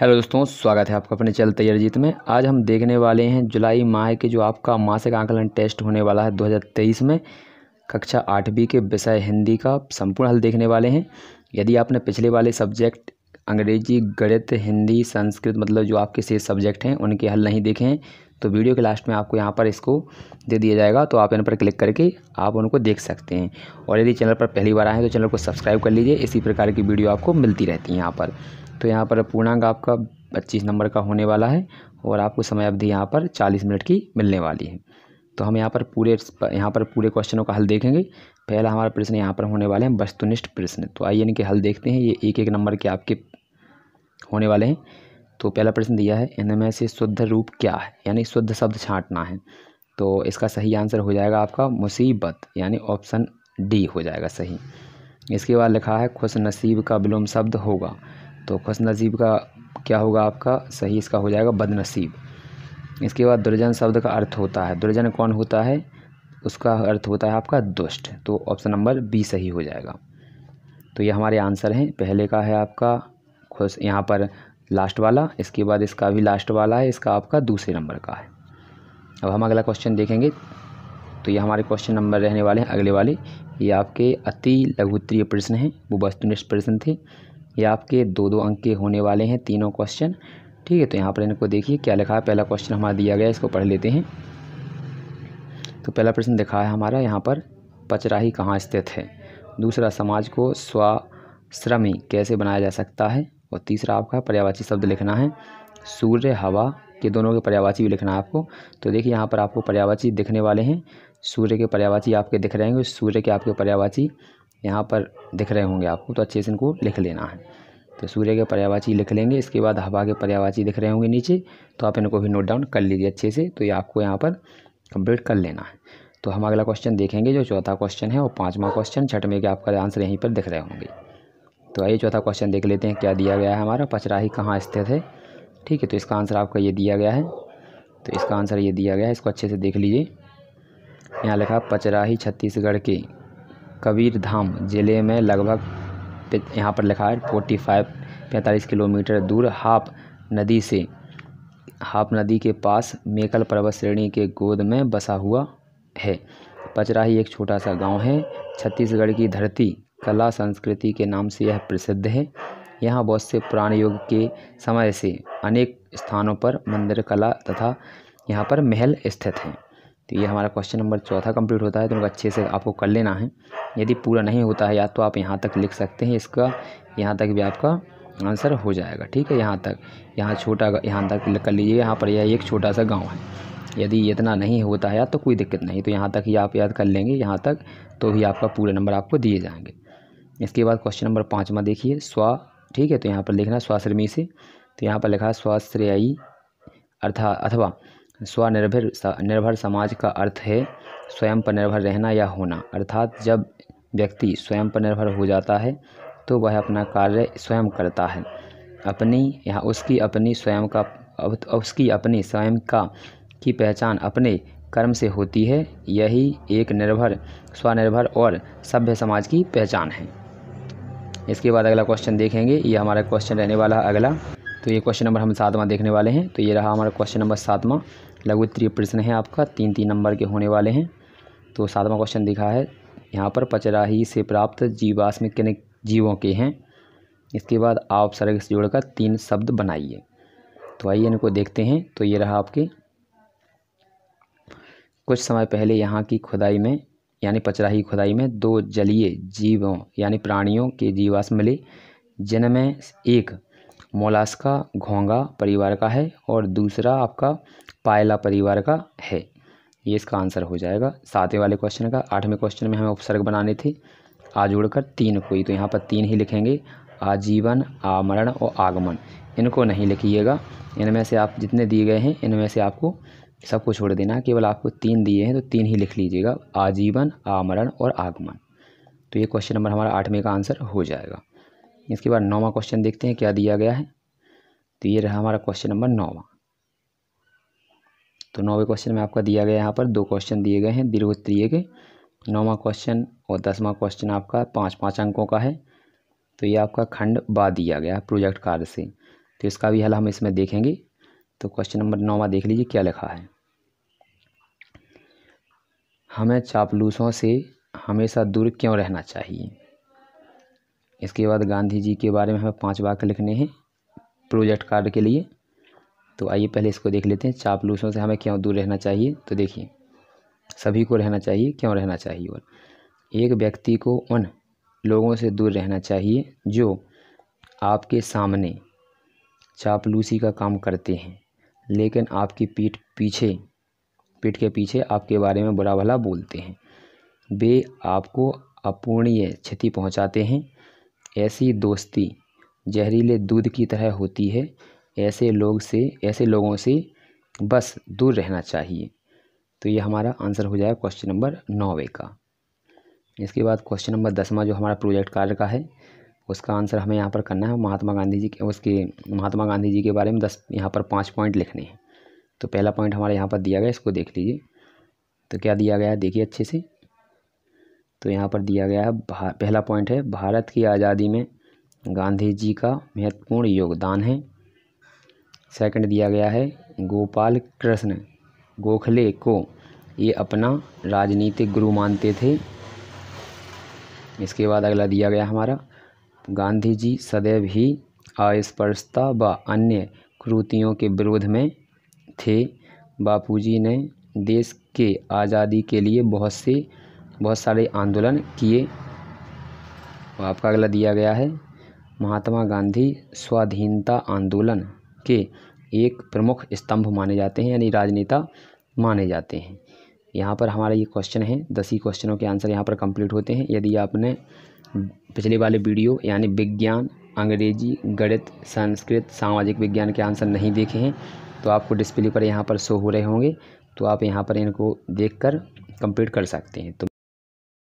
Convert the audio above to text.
hello दोस्तों स्वागत है आपका अपने चैनल तैयार जीत में आज हम देखने वाले हैं जुलाई माह के जो आपका मासिक आंकलन टेस्ट होने वाला है 2023 में कक्षा आठवीं के विषय हिंदी का संपूर्ण हल देखने वाले हैं यदि आपने पिछले वाले सब्जेक्ट अंग्रेजी गणित हिंदी संस्कृत मतलब जो आपके शेष सब्जेक्ट हैं उनके हल नहीं देखे हैं तो वीडियो के लास्ट में आपको यहाँ पर इसको दे दिया जाएगा तो आप इन पर क्लिक करके आप उनको देख सकते हैं और यदि चैनल पर पहली बार आए हैं तो चैनल को सब्सक्राइब कर लीजिए इसी प्रकार की वीडियो आपको मिलती रहती है यहाँ पर तो यहाँ पर पूर्णांक आपका पच्चीस नंबर का होने वाला है और आपको समय अवधि यहाँ पर चालीस मिनट की मिलने वाली है तो हम यहाँ पर पूरे यहाँ पर पूरे क्वेश्चनों का हल देखेंगे पहला हमारा प्रश्न यहाँ पर होने वाले हैं वस्तुनिष्ठ प्रश्न तो आइए इनके हल देखते हैं ये एक एक नंबर के आपके होने वाले हैं तो पहला प्रश्न दिया है इनमें से शुद्ध रूप क्या है यानी शुद्ध शब्द छाँटना है तो इसका सही आंसर हो जाएगा आपका मुसीबत यानी ऑप्शन डी हो जाएगा सही इसके बाद लिखा है खुश नसीब का विलोम शब्द होगा तो खस नसीब का क्या होगा आपका सही इसका हो जाएगा बदनसीब इसके बाद दुर्जन शब्द का अर्थ होता है दुर्जन कौन होता है उसका अर्थ होता है आपका दुष्ट तो ऑप्शन नंबर बी सही हो जाएगा तो ये हमारे आंसर हैं पहले का है आपका खुश यहाँ पर लास्ट वाला इसके बाद इसका भी लास्ट वाला है इसका आपका दूसरे नंबर का है अब हम अगला क्वेश्चन देखेंगे तो ये हमारे क्वेश्चन नंबर रहने वाले हैं अगले वाले ये आपके अति लघुत्तरीय प्रश्न हैं वो वस्तुनिष्ठ प्रश्न थे ये आपके दो दो अंक के होने वाले हैं तीनों क्वेश्चन ठीक है तो यहाँ पर इनको देखिए क्या लिखा है पहला क्वेश्चन हमारा दिया गया इसको पढ़ लेते हैं तो पहला प्रश्न दिखा है हमारा यहाँ पर पचराही कहाँ स्थित है दूसरा समाज को स्वाश्रमी कैसे बनाया जा सकता है और तीसरा आपका पर्यावाची शब्द लिखना है सूर्य हवा के दोनों के पर्यावाची भी लिखना है आपको तो देखिए यहाँ पर आपको पर्यावाची दिखने वाले हैं सूर्य के पर्यावाची आपके दिख रहे हैं सूर्य के आपके पर्यावाची यहाँ पर दिख रहे होंगे आपको तो अच्छे से इनको लिख लेना है तो सूर्य के पर्यावाची लिख लेंगे इसके बाद हवा के पर्यावाची दिख रहे होंगे नीचे तो आप इनको भी नोट डाउन कर लीजिए अच्छे से तो ये आपको यहाँ पर कंप्लीट कर लेना है तो हम अगला क्वेश्चन देखेंगे जो चौथा क्वेश्चन है और पाँचवा क्वेश्चन छठवें के आपका आंसर यहीं पर दिख रहे होंगे तो आइए चौथा क्वेश्चन देख लेते हैं क्या दिया गया है हमारा पचराही कहाँ स्थित है ठीक है तो इसका आंसर आपका ये दिया गया है तो इसका आंसर ये दिया गया है इसको अच्छे से देख लीजिए यहाँ लिखा पचराही छत्तीसगढ़ के कबीरधाम ज़िले में लगभग यहाँ पर लिखा है फोर्टी फाइव पैंतालीस किलोमीटर दूर हाप नदी से हाप नदी के पास मेकल पर्वत श्रेणी के गोद में बसा हुआ है पचरा ही एक छोटा सा गांव है छत्तीसगढ़ की धरती कला संस्कृति के नाम से यह प्रसिद्ध है यहाँ बहुत से पुराण युग के समय से अनेक स्थानों पर मंदिर कला तथा यहाँ पर महल स्थित हैं तो ये हमारा क्वेश्चन नंबर चौथा कंप्लीट होता है तो उनको अच्छे से आपको कर लेना है यदि पूरा नहीं होता है या तो आप यहाँ तक लिख सकते हैं इसका यहाँ तक भी आपका आंसर हो जाएगा ठीक है यहाँ तक यहाँ छोटा यहाँ तक कर लीजिए यहाँ पर यह एक छोटा सा गाँव है यदि इतना नहीं होता है तो कोई दिक्कत नहीं तो यहाँ तक ही आप याद कर लेंगे यहाँ तक तो ही आपका पूरा नंबर आपको दिए जाएंगे इसके बाद क्वेश्चन नंबर पाँचवा देखिए स्वा ठीक है तो यहाँ पर लिखना स्वाश्रमी से तो यहाँ पर लिखा है स्वाश्रयी अर्था अथवा स्वनिर्भर निर्भर समाज का अर्थ है स्वयं पर निर्भर रहना या होना अर्थात जब व्यक्ति स्वयं पर निर्भर हो जाता है तो वह अपना कार्य स्वयं करता है अपनी यहाँ उसकी अपनी स्वयं का उसकी अपनी स्वयं का की पहचान अपने कर्म से होती है यही एक निर्भर स्वनिर्भर और सभ्य समाज की पहचान है इसके बाद अगला क्वेश्चन देखेंगे ये हमारा क्वेश्चन रहने वाला है अगला तो ये क्वेश्चन नंबर हम सातवां देखने वाले हैं तो ये रहा हमारा क्वेश्चन नंबर सातवां लघु उत्तरीय प्रश्न है आपका तीन तीन नंबर के होने वाले हैं तो सातवां क्वेश्चन दिखा है यहाँ पर पचराही से प्राप्त जीवाश्म किन जीवों के हैं इसके बाद आप सर्ग से जोड़कर तीन शब्द बनाइए तो आइए इनको देखते हैं तो ये रहा आपके कुछ समय पहले यहाँ की खुदाई में यानी पचराही खुदाई में दो जलीय जीवों यानी प्राणियों के जीवाश्म मिले जिनमें एक मोलास्का घोंगा परिवार का है और दूसरा आपका पायला परिवार का है ये इसका आंसर हो जाएगा सातवें वाले क्वेश्चन का आठवें क्वेश्चन में हमें उपसर्ग बनाने थे आ जोड़कर तीन कोई तो यहाँ पर तीन ही लिखेंगे आजीवन आमरण और आगमन इनको नहीं लिखिएगा इनमें से आप जितने दिए गए हैं इनमें से आपको सबको छोड़ देना है केवल आपको तीन दिए हैं तो तीन ही लिख लीजिएगा आजीवन आमरण और आगमन तो ये क्वेश्चन नंबर हमारा आठवें का आंसर हो जाएगा इसके बाद नौवा क्वेश्चन देखते हैं क्या दिया गया है तो ये रहा हमारा क्वेश्चन नंबर नौवा तो नौवे क्वेश्चन में आपका दिया गया यहाँ पर दो क्वेश्चन दिए गए हैं दीर्घोत्तरीय के नौवा क्वेश्चन और दसवां क्वेश्चन आपका पाँच पाँच अंकों का है तो ये आपका खंड बा दिया गया प्रोजेक्ट कार्य से तो इसका भी हल हम इसमें देखेंगे तो क्वेश्चन नंबर नौवा देख लीजिए क्या लिखा है हमें चापलूसों से हमेशा दूर क्यों रहना चाहिए इसके बाद गांधी जी के बारे में हमें पांच वाक्य लिखने हैं प्रोजेक्ट कार्ड के लिए तो आइए पहले इसको देख लेते हैं चापलूसों से हमें क्यों दूर रहना चाहिए तो देखिए सभी को रहना चाहिए क्यों रहना चाहिए और एक व्यक्ति को उन लोगों से दूर रहना चाहिए जो आपके सामने चापलूसी का काम करते हैं लेकिन आपकी पीठ पीछे पीठ के पीछे आपके बारे में बुरा भला बोलते हैं वे आपको अपूर्णीय क्षति पहुंचाते हैं ऐसी दोस्ती जहरीले दूध की तरह होती है ऐसे लोग से ऐसे लोगों से बस दूर रहना चाहिए तो ये हमारा आंसर हो जाएगा क्वेश्चन नंबर नौवे का इसके बाद क्वेश्चन नंबर दसवा जो हमारा प्रोजेक्ट कार्य का है उसका आंसर हमें यहाँ पर करना है महात्मा गांधी जी के उसके महात्मा गांधी जी के बारे में दस यहाँ पर पाँच पॉइंट लिखने हैं तो पहला पॉइंट हमारे यहाँ पर दिया गया इसको देख लीजिए तो क्या दिया गया है देखिए अच्छे से तो यहाँ पर दिया गया है पहला पॉइंट है भारत की आज़ादी में गांधी जी का महत्वपूर्ण योगदान है सेकंड दिया गया है गोपाल कृष्ण गोखले को ये अपना राजनीतिक गुरु मानते थे इसके बाद अगला दिया गया हमारा गांधी जी सदैव ही अस्पर्शता व अन्य क्रूतियों के विरोध में थे बापूजी ने देश के आज़ादी के लिए बहुत से बहुत सारे आंदोलन किए आपका अगला दिया गया है महात्मा गांधी स्वाधीनता आंदोलन के एक प्रमुख स्तंभ माने जाते हैं यानी राजनेता माने जाते हैं यहाँ पर हमारा ये क्वेश्चन है दस ही क्वेश्चनों के आंसर यहाँ पर कंप्लीट होते हैं यदि आपने पिछले वाले वीडियो यानी विज्ञान अंग्रेजी गणित संस्कृत सामाजिक विज्ञान के आंसर नहीं देखे हैं तो आपको डिस्प्ले पर यहाँ पर शो हो रहे होंगे तो आप यहाँ पर इनको देखकर कंप्लीट कर सकते हैं तो